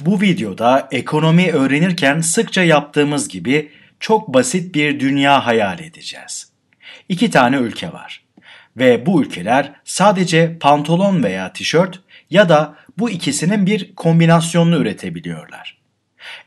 Bu videoda ekonomi öğrenirken sıkça yaptığımız gibi çok basit bir dünya hayal edeceğiz. İki tane ülke var ve bu ülkeler sadece pantolon veya tişört ya da bu ikisinin bir kombinasyonunu üretebiliyorlar.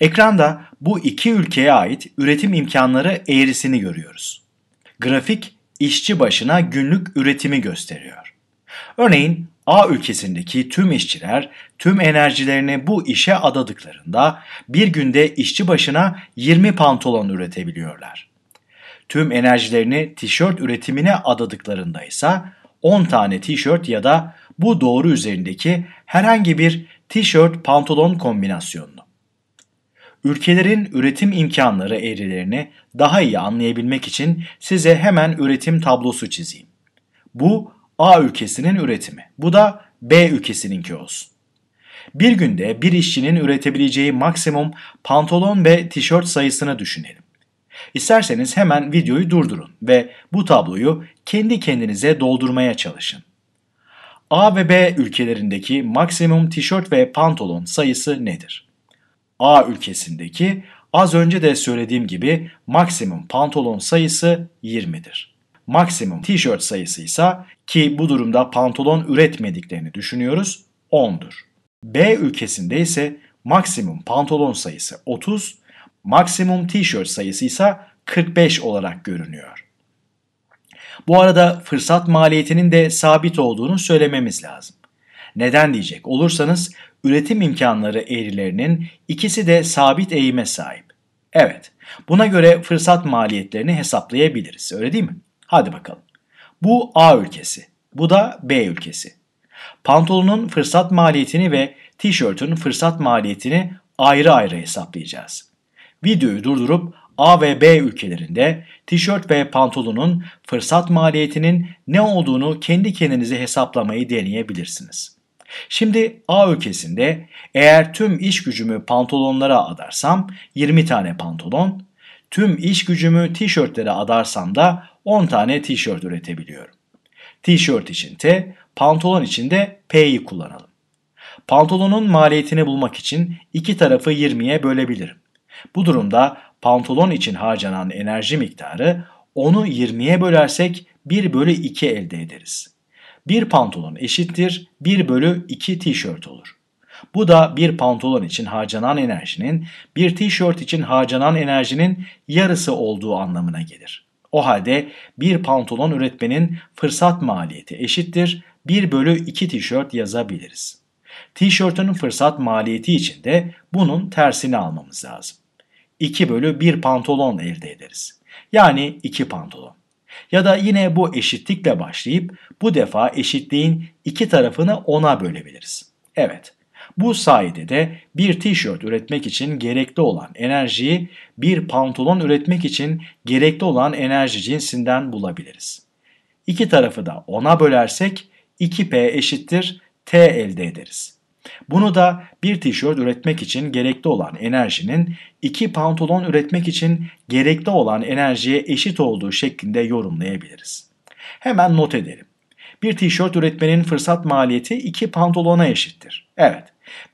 Ekranda bu iki ülkeye ait üretim imkanları eğrisini görüyoruz. Grafik işçi başına günlük üretimi gösteriyor. Örneğin A ülkesindeki tüm işçiler tüm enerjilerini bu işe adadıklarında bir günde işçi başına 20 pantolon üretebiliyorlar. Tüm enerjilerini tişört üretimine adadıklarında ise 10 tane tişört ya da bu doğru üzerindeki herhangi bir tişört pantolon kombinasyonunu. Ülkelerin üretim imkanları eğrilerini daha iyi anlayabilmek için size hemen üretim tablosu çizeyim. Bu A ülkesinin üretimi. Bu da B ülkesininki olsun. Bir günde bir işçinin üretebileceği maksimum pantolon ve tişört sayısını düşünelim. İsterseniz hemen videoyu durdurun ve bu tabloyu kendi kendinize doldurmaya çalışın. A ve B ülkelerindeki maksimum tişört ve pantolon sayısı nedir? A ülkesindeki az önce de söylediğim gibi maksimum pantolon sayısı 20'dir. Maksimum tişört sayısı ise ki bu durumda pantolon üretmediklerini düşünüyoruz 10'dur. B ülkesinde ise maksimum pantolon sayısı 30, maksimum tişört sayısı ise 45 olarak görünüyor. Bu arada fırsat maliyetinin de sabit olduğunu söylememiz lazım. Neden diyecek olursanız üretim imkanları eğrilerinin ikisi de sabit eğime sahip. Evet, buna göre fırsat maliyetlerini hesaplayabiliriz öyle değil mi? Hadi bakalım. Bu A ülkesi. Bu da B ülkesi. Pantolonun fırsat maliyetini ve tişörtün fırsat maliyetini ayrı ayrı hesaplayacağız. Videoyu durdurup A ve B ülkelerinde tişört ve pantolonun fırsat maliyetinin ne olduğunu kendi kendinize hesaplamayı deneyebilirsiniz. Şimdi A ülkesinde eğer tüm iş gücümü pantolonlara adarsam 20 tane pantolon, Tüm iş gücümü tişörtlere adarsam da 10 tane tişört üretebiliyorum. Tişört için T, pantolon için de P'yi kullanalım. Pantolonun maliyetini bulmak için iki tarafı 20'ye bölebilirim. Bu durumda pantolon için harcanan enerji miktarı onu 20'ye bölersek 1 bölü 2 elde ederiz. Bir pantolon eşittir 1 bölü 2 tişört olur. Bu da bir pantolon için harcanan enerjinin bir tişört için harcanan enerjinin yarısı olduğu anlamına gelir. O halde bir pantolon üretmenin fırsat maliyeti eşittir 1 bölü 2 tişört yazabiliriz. Tişörtün fırsat maliyeti için de bunun tersini almamız lazım. 2 bölü 1 pantolon elde ederiz. Yani 2 pantolon. Ya da yine bu eşitlikle başlayıp bu defa eşitliğin iki tarafını 10'a bölebiliriz. Evet, bu sayede de bir tişört üretmek için gerekli olan enerjiyi bir pantolon üretmek için gerekli olan enerji cinsinden bulabiliriz. İki tarafı da 10'a bölersek 2P eşittir T elde ederiz. Bunu da bir tişört üretmek için gerekli olan enerjinin iki pantolon üretmek için gerekli olan enerjiye eşit olduğu şeklinde yorumlayabiliriz. Hemen not edelim. Bir tişört üretmenin fırsat maliyeti iki pantolona eşittir. Evet.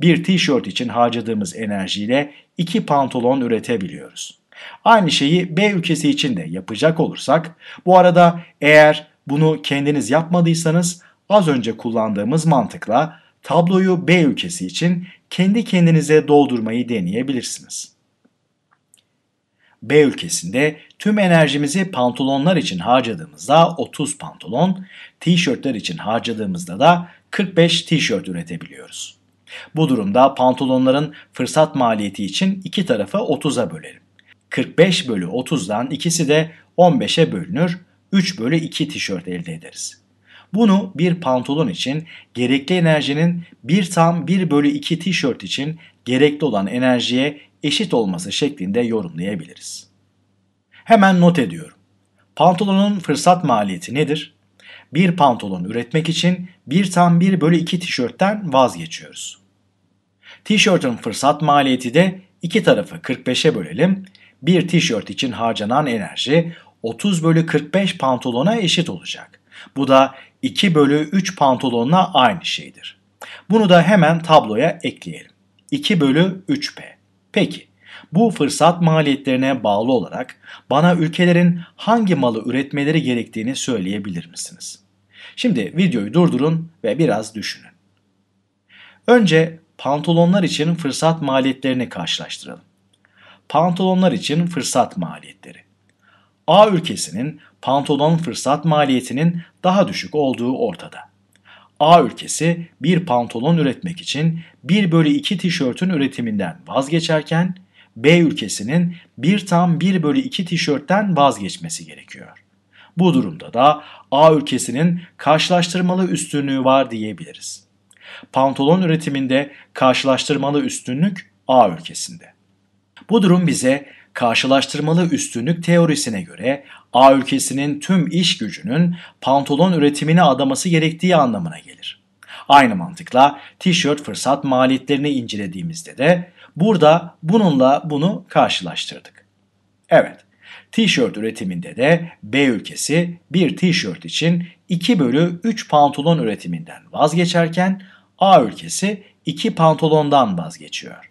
Bir tişört için harcadığımız enerjiyle iki pantolon üretebiliyoruz. Aynı şeyi B ülkesi için de yapacak olursak, bu arada eğer bunu kendiniz yapmadıysanız az önce kullandığımız mantıkla tabloyu B ülkesi için kendi kendinize doldurmayı deneyebilirsiniz. B ülkesinde tüm enerjimizi pantolonlar için harcadığımızda 30 pantolon, tişörtler için harcadığımızda da 45 tişört üretebiliyoruz. Bu durumda pantolonların fırsat maliyeti için iki tarafa 30'a bölerim. 45 bölü 30'dan ikisi de 15'e bölünür, 3 bölü 2 tişört elde ederiz. Bunu bir pantolon için gerekli enerjinin bir tam 1 bölü 2 tişört için gerekli olan enerjiye eşit olması şeklinde yorumlayabiliriz. Hemen not ediyorum. Pantolonun fırsat maliyeti nedir? bir pantolon üretmek için bir tam 1 bölü 2 tişörtten vazgeçiyoruz. Tişörtün fırsat maliyeti de iki tarafı 45'e bölelim. Bir tişört için harcanan enerji 30 bölü 45 pantolona eşit olacak. Bu da 2 bölü 3 pantolonla aynı şeydir. Bunu da hemen tabloya ekleyelim. 2 bölü 3P. Peki bu fırsat maliyetlerine bağlı olarak bana ülkelerin hangi malı üretmeleri gerektiğini söyleyebilir misiniz? Şimdi videoyu durdurun ve biraz düşünün. Önce pantolonlar için fırsat maliyetlerini karşılaştıralım. Pantolonlar için fırsat maliyetleri. A ülkesinin pantolon fırsat maliyetinin daha düşük olduğu ortada. A ülkesi bir pantolon üretmek için 1 bölü 2 tişörtün üretiminden vazgeçerken B ülkesinin bir tam 1 bölü 2 tişörtten vazgeçmesi gerekiyor. Bu durumda da A ülkesinin karşılaştırmalı üstünlüğü var diyebiliriz. Pantolon üretiminde karşılaştırmalı üstünlük A ülkesinde. Bu durum bize karşılaştırmalı üstünlük teorisine göre A ülkesinin tüm iş gücünün pantolon üretimine adaması gerektiği anlamına gelir. Aynı mantıkla tişört fırsat maliyetlerini incelediğimizde de burada bununla bunu karşılaştırdık. Evet, tişört üretiminde de B ülkesi bir tişört için 2 bölü 3 pantolon üretiminden vazgeçerken A ülkesi 2 pantolondan vazgeçiyor.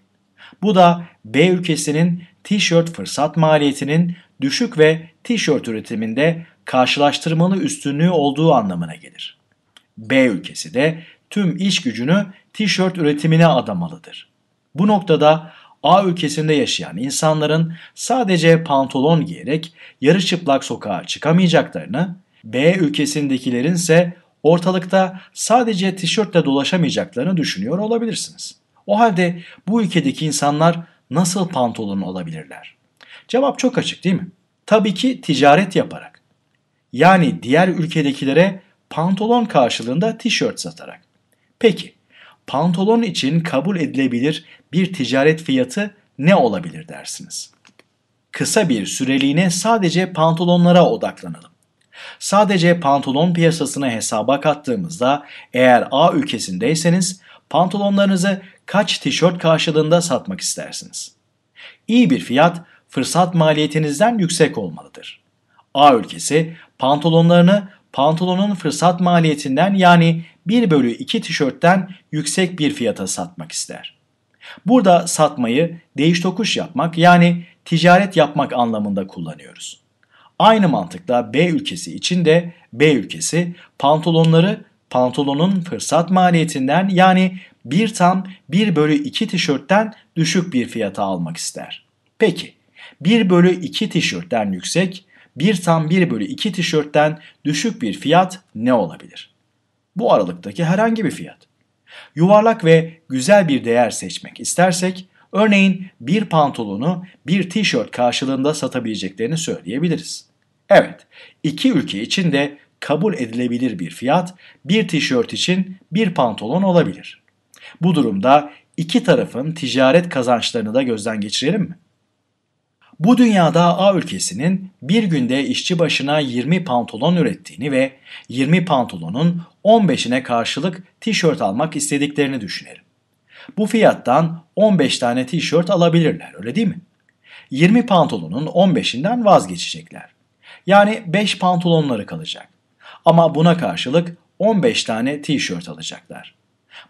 Bu da B ülkesinin tişört fırsat maliyetinin düşük ve tişört üretiminde karşılaştırmalı üstünlüğü olduğu anlamına gelir. B ülkesi de tüm iş gücünü tişört üretimine adamalıdır. Bu noktada A ülkesinde yaşayan insanların sadece pantolon giyerek yarı çıplak sokağa çıkamayacaklarını, B ülkesindekilerin ise ortalıkta sadece tişörtle dolaşamayacaklarını düşünüyor olabilirsiniz. O halde bu ülkedeki insanlar nasıl pantolon alabilirler? Cevap çok açık değil mi? Tabii ki ticaret yaparak. Yani diğer ülkedekilere pantolon karşılığında tişört satarak. Peki pantolon için kabul edilebilir bir ticaret fiyatı ne olabilir dersiniz? Kısa bir süreliğine sadece pantolonlara odaklanalım. Sadece pantolon piyasasına hesaba kattığımızda eğer A ülkesindeyseniz pantolonlarınızı kaç tişört karşılığında satmak istersiniz? İyi bir fiyat fırsat maliyetinizden yüksek olmalıdır. A ülkesi pantolonlarını pantolonun fırsat maliyetinden yani 1 bölü 2 tişörtten yüksek bir fiyata satmak ister. Burada satmayı değiş tokuş yapmak yani ticaret yapmak anlamında kullanıyoruz. Aynı mantıkla B ülkesi için de B ülkesi pantolonları pantolonun fırsat maliyetinden yani bir tam 1 bölü 2 tişörtten düşük bir fiyata almak ister. Peki 1 bölü 2 tişörtten yüksek 1 tam 1 bölü 2 tişörtten düşük bir fiyat ne olabilir? Bu aralıktaki herhangi bir fiyat. Yuvarlak ve güzel bir değer seçmek istersek, örneğin bir pantolonu bir tişört karşılığında satabileceklerini söyleyebiliriz. Evet, iki ülke için de kabul edilebilir bir fiyat bir tişört için bir pantolon olabilir. Bu durumda iki tarafın ticaret kazançlarını da gözden geçirelim mi? Bu dünyada A ülkesinin bir günde işçi başına 20 pantolon ürettiğini ve 20 pantolonun 15'ine karşılık tişört almak istediklerini düşünelim. Bu fiyattan 15 tane tişört alabilirler öyle değil mi? 20 pantolonun 15'inden vazgeçecekler. Yani 5 pantolonları kalacak. Ama buna karşılık 15 tane tişört alacaklar.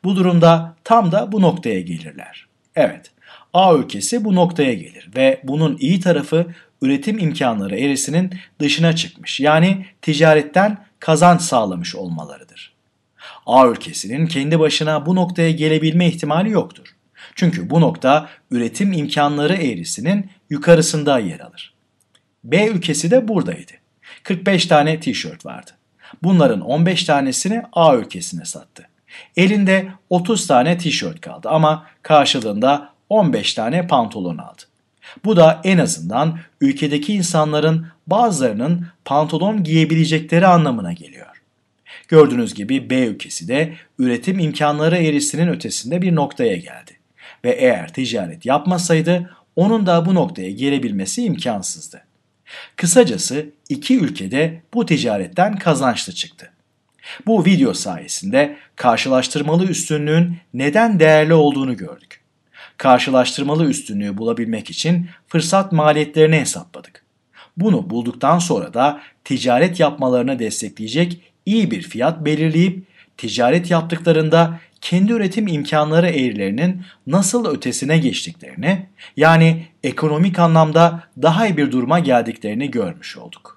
Bu durumda tam da bu noktaya gelirler. Evet, A ülkesi bu noktaya gelir ve bunun iyi tarafı üretim imkanları erisinin dışına çıkmış yani ticaretten kazanç sağlamış olmalarıdır. A ülkesinin kendi başına bu noktaya gelebilme ihtimali yoktur. Çünkü bu nokta üretim imkanları eğrisinin yukarısında yer alır. B ülkesi de buradaydı. 45 tane tişört vardı. Bunların 15 tanesini A ülkesine sattı. Elinde 30 tane tişört kaldı ama karşılığında 15 tane pantolon aldı. Bu da en azından ülkedeki insanların bazılarının pantolon giyebilecekleri anlamına geliyor. Gördüğünüz gibi B ülkesi de üretim imkanları erisinin ötesinde bir noktaya geldi. Ve eğer ticaret yapmasaydı onun da bu noktaya gelebilmesi imkansızdı. Kısacası iki ülkede bu ticaretten kazançlı çıktı. Bu video sayesinde karşılaştırmalı üstünlüğün neden değerli olduğunu gördük. Karşılaştırmalı üstünlüğü bulabilmek için fırsat maliyetlerini hesapladık. Bunu bulduktan sonra da ticaret yapmalarını destekleyecek iyi bir fiyat belirleyip ticaret yaptıklarında kendi üretim imkanları eğrilerinin nasıl ötesine geçtiklerini yani ekonomik anlamda daha iyi bir duruma geldiklerini görmüş olduk.